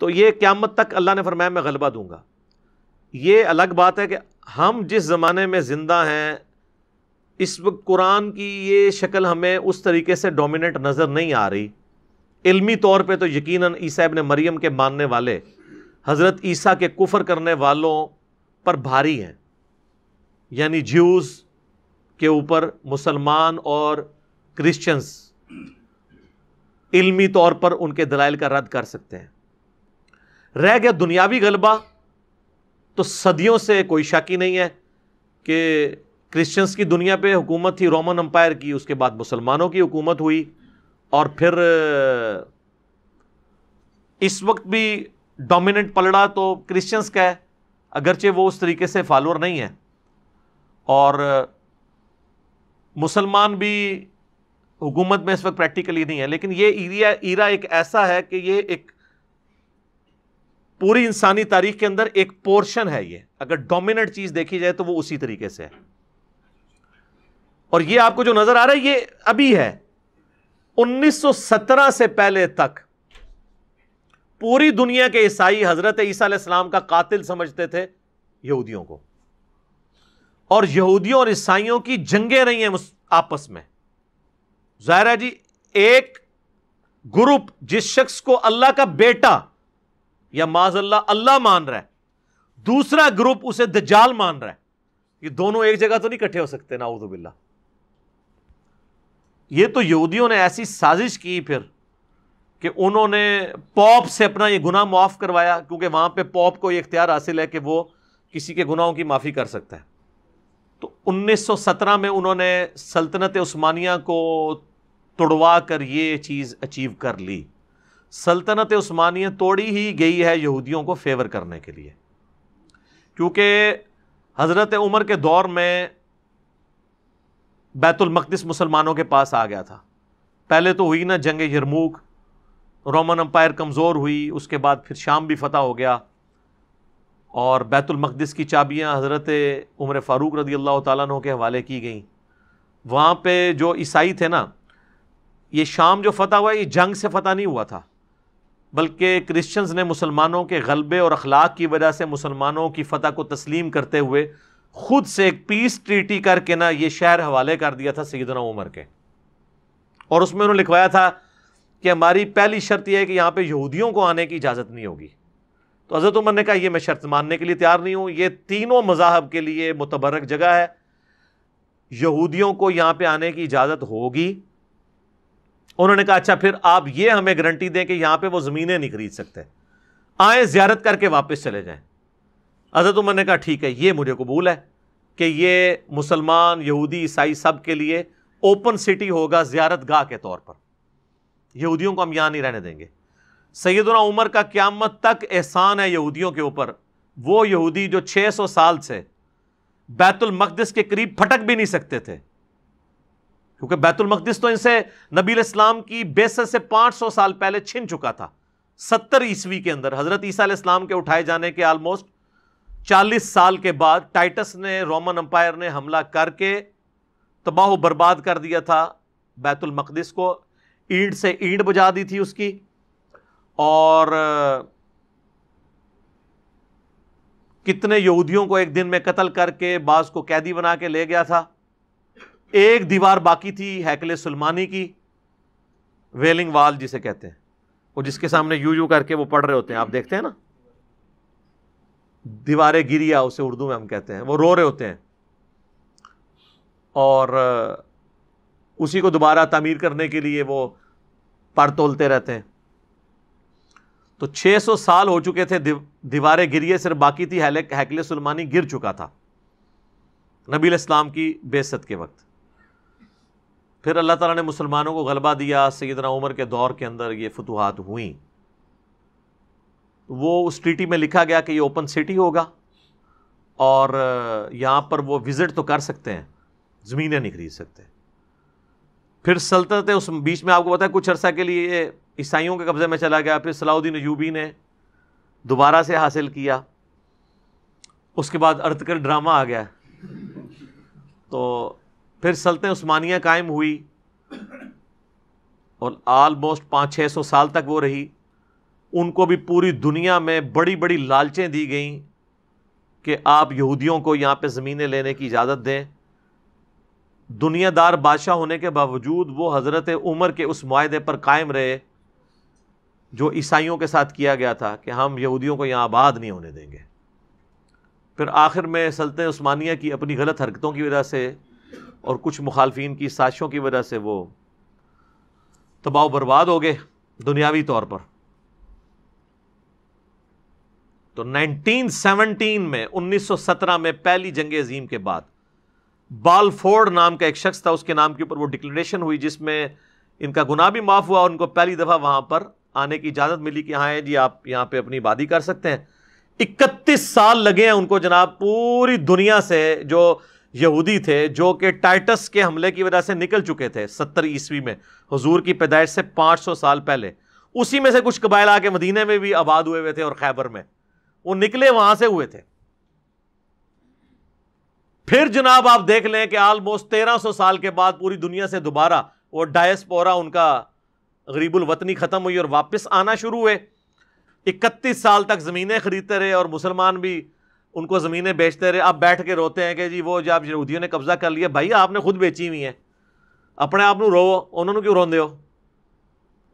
तो ये क़्यामत तक अल्लाह ने फरमाया मैं गलबा दूंगा ये अलग बात है कि हम जिस ज़माने में ज़िंदा हैं इस वक्त कुरान की ये शक्ल हमें उस तरीके से डोमिनेट नज़र नहीं आ रही इल्मी तौर पर तो यकीनन ईसा इबन मरियम के मानने वाले हज़रत ईसा के कुफ़र करने वालों पर भारी हैं यानी ज्यूस के ऊपर मुसलमान और क्रिश्चन्स इलमी तौर पर उनके दलाइल का रद्द कर सकते हैं रह गया दुनियावी गलबा तो सदियों से कोई शक ही नहीं है कि क्रिश्चियंस की दुनिया पे हुकूमत थी रोमन अम्पायर की उसके बाद मुसलमानों की हुकूमत हुई और फिर इस वक्त भी डोमिनेंट पलड़ा तो क्रिश्चियंस का है अगरचे वो उस तरीके से फॉलोअर नहीं है और मुसलमान भी हुकूमत में इस वक्त प्रैक्टिकली नहीं है लेकिन ये ईरिया ईरा एक ऐसा है कि ये एक पूरी इंसानी तारीख के अंदर एक पोर्शन है ये अगर डोमिनेंट चीज देखी जाए तो वो उसी तरीके से है और ये आपको जो नजर आ रहा है ये अभी है 1917 से पहले तक पूरी दुनिया के ईसाई हजरत ईसा का कातिल समझते थे यहूदियों को और यहूदियों और ईसाइयों की जंगे रही हैं आपस में जाहिर जी एक ग्रुप जिस शख्स को अल्लाह का बेटा या माजल्ला अल्लाह मान रहा है दूसरा ग्रुप उसे दजाल मान रहा है ये दोनों एक जगह तो नहीं इकट्ठे हो सकते नाउदबिल्ला ये तो यहूदियों ने ऐसी साजिश की फिर कि उन्होंने पॉप से अपना ये गुनाह माफ़ करवाया क्योंकि वहां पे पॉप को ये इख्तियार हासिल है कि वो किसी के गुनाहों की माफ़ी कर सकता है तो 1917 में उन्होंने सल्तनत उस्मानिया को तोड़वा कर ये चीज़ अचीव कर ली सल्तनत उस्मानिया तोड़ी ही गई है यहूदियों को फेवर करने के लिए क्योंकि हज़रत उमर के दौर में बैतुलमक़दस मुसलमानों के पास आ गया था पहले तो हुई ना जंग यरमूक रोमन अम्पायर कमज़ोर हुई उसके बाद फिर शाम भी फतह हो गया और बैतुलमक़दस की चाबियाँ हज़रत उमर फ़ारूक रदी अल्लाह तु के हवाले की गई वहाँ पर जो ईसाई थे ना ये शाम जो फतह हुआ ये जंग से फतह नहीं हुआ था बल्कि क्रिश्चियंस ने मुसलमानों के गलबे और अखलाक की वजह से मुसलमानों की फतह को तस्लीम करते हुए ख़ुद से एक पीस ट्रीटी करके ना ये शहर हवाले कर दिया था सैदना उमर के और उसमें उन्होंने लिखवाया था कि हमारी पहली शर्त यह है कि यहाँ पर यहूदियों को आने की इजाज़त नहीं होगी तो हज़रत उमर ने कहा यह मैं शर्त मानने के लिए तैयार नहीं हूँ ये तीनों मजाहब के लिए मुतबरक जगह है यहूदियों को यहाँ पर आने की इजाज़त होगी उन्होंने कहा अच्छा फिर आप ये हमें गारंटी दें कि यहाँ पर वो ज़मीनें नहीं खरीद सकते आए ज़्यारत करके वापस चले जाएं हजरत उमर ने कहा ठीक है ये मुझे कबूल है कि ये मुसलमान यहूदी ईसाई सब के लिए ओपन सिटी होगा ज़्यारत गाह के तौर पर यहूदियों को हम यहाँ नहीं रहने देंगे सैदना उमर का क्यामत तक एहसान है यहूदियों के ऊपर वो यहूदी जो सौ साल से बैतुल के करीब फटक भी नहीं सकते थे क्योंकि बैतुल तो इनसे नबी इस्लाम की बेस से सौ साल पहले छिन चुका था सत्तर ईस्वी के अंदर हज़रत ईसा इस्लाम के उठाए जाने के आलमोस्ट चालीस साल के बाद टाइटस ने रोमन अम्पायर ने हमला करके तबाह बर्बाद कर दिया था बैतुल को ईंट से ईंट बुझा दी थी उसकी और कितने यहूदियों को एक दिन में कत्ल करके बाज को कैदी बना के ले गया था एक दीवार बाकी थी हैकले सलमानी की वेलिंग वाल जिसे कहते हैं वो जिसके सामने यू यू करके वो पढ़ रहे होते हैं आप देखते हैं ना दीवारें गिरिया उसे उर्दू में हम कहते हैं वो रो रहे होते हैं और उसी को दोबारा तमीर करने के लिए वो पर तोलते रहते हैं तो 600 साल हो चुके थे दीवारें गिरिए सिर्फ बाकी थी हैकले सलमानी गिर चुका था नबी इस्लाम की बेसत के वक्त फिर अल्लाह ताला ने मुसलमानों को गलबा दिया सैदना उमर के दौर के अंदर ये फतूहत हुई तो वो उस ट्रीटी में लिखा गया कि ये ओपन सिटी होगा और यहाँ पर वो विज़िट तो कर सकते हैं ज़मीनें नहीं खरीद सकते फिर सल्तनत उस बीच में आपको पता है कुछ अर्सा के लिए ईसाइयों के कब्ज़े में चला गया फिर सलाउद्दीन यूबी ने दोबारा से हासिल किया उसके बाद अर्तकर ड्रामा आ गया तो फिर सलतें उस्मानिया कायम हुई और आलमोस्ट पाँच छः सौ साल तक वो रही उनको भी पूरी दुनिया में बड़ी बड़ी लालचें दी गई कि आप यहूदियों को यहाँ पर ज़मीनें लेने की इजाज़त दें दुनियादार बादशाह होने के बावजूद वो हज़रत उमर के उस माहदे पर कायम रहे जो ईसाइयों के साथ किया गया था कि हम यहूदियों को यहाँ आबाद नहीं होने देंगे फिर आखिर में सल्तन उस्मानिया की अपनी गलत हरकतों की वजह से और कुछ मुखालफन की साजिशों की वजह से वो तबाह बर्बाद हो गए दुनियावी तौर पर तो 1917 में 1917 में पहली जंग अजीम के बाद बाल फोर्ड नाम का एक शख्स था उसके नाम के ऊपर वो डिक्लेरेशन हुई जिसमें इनका गुनाह भी माफ़ हुआ और उनको पहली दफ़ा वहां पर आने की इजाज़त मिली कि हाँ जी आप यहां पे अपनी बाधी कर सकते हैं इकतीस साल लगे हैं उनको जनाब पूरी दुनिया से जो यहूदी थे जो कि टाइटस के हमले की वजह से निकल चुके थे सत्तर ईस्वी में हजूर की पैदाइश से पाँच सौ साल पहले उसी में से कुछ कबाइल आके मदीने में भी आबाद हुए हुए थे और खैबर में वो निकले वहां से हुए थे फिर जनाब आप देख लें कि आलमोस्ट तेरह सौ साल के बाद पूरी दुनिया से दोबारा वो डायस्पोरा उनका गरीबुल वतनी ख़त्म हुई और वापस आना शुरू हुए इकतीस साल तक ज़मीनें खरीदते रहे और मुसलमान भी उनको ज़मीनें बेचते रहे आप बैठ के रोते हैं कि जी वो जब आप यहूदियों ने कब्ज़ा कर लिया भाई आपने खुद बेची हुई है अपने आप नो उन्होंने क्यों ਨੂੰ ਕਿਉਂ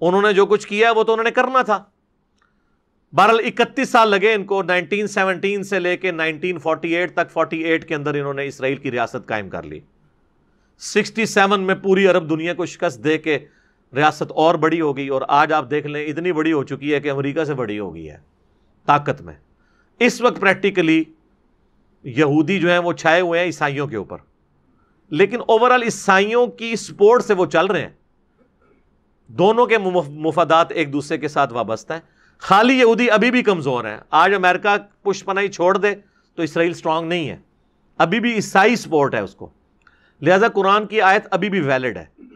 उन्होंने जो कुछ किया वो तो उन्होंने करना था ਉਹਨਾਂ ਨੇ बहरहाल 31 साल लगे इनको नाइनटीन सेवनटीन से लेकर नाइनटीन फोर्टी एट तक फोर्टी एट के अंदर इन्होंने इसराइल की रियासत कायम कर ली सिक्सटी सेवन में पूरी अरब दुनिया को शिकस्त दे के रियासत और बड़ी हो गई और आज आप देख लें इतनी बड़ी हो चुकी है कि अमरीका से बड़ी हो गई है ताकत में इस वक्त प्रैक्टिकली यहूदी जो है वो छाए हुए हैं ईसाइयों के ऊपर लेकिन ओवरऑल ईसाइयों की सपोर्ट से वो चल रहे हैं दोनों के मुफादात एक दूसरे के साथ वाबस्ता हैं खाली यहूदी अभी भी कमज़ोर है आज अमेरिका पुष्पनाई छोड़ दे तो इसराइल स्ट्रांग नहीं है अभी भी ईसाई स्पोर्ट है उसको लिहाजा कुरान की आयत अभी भी वैलिड है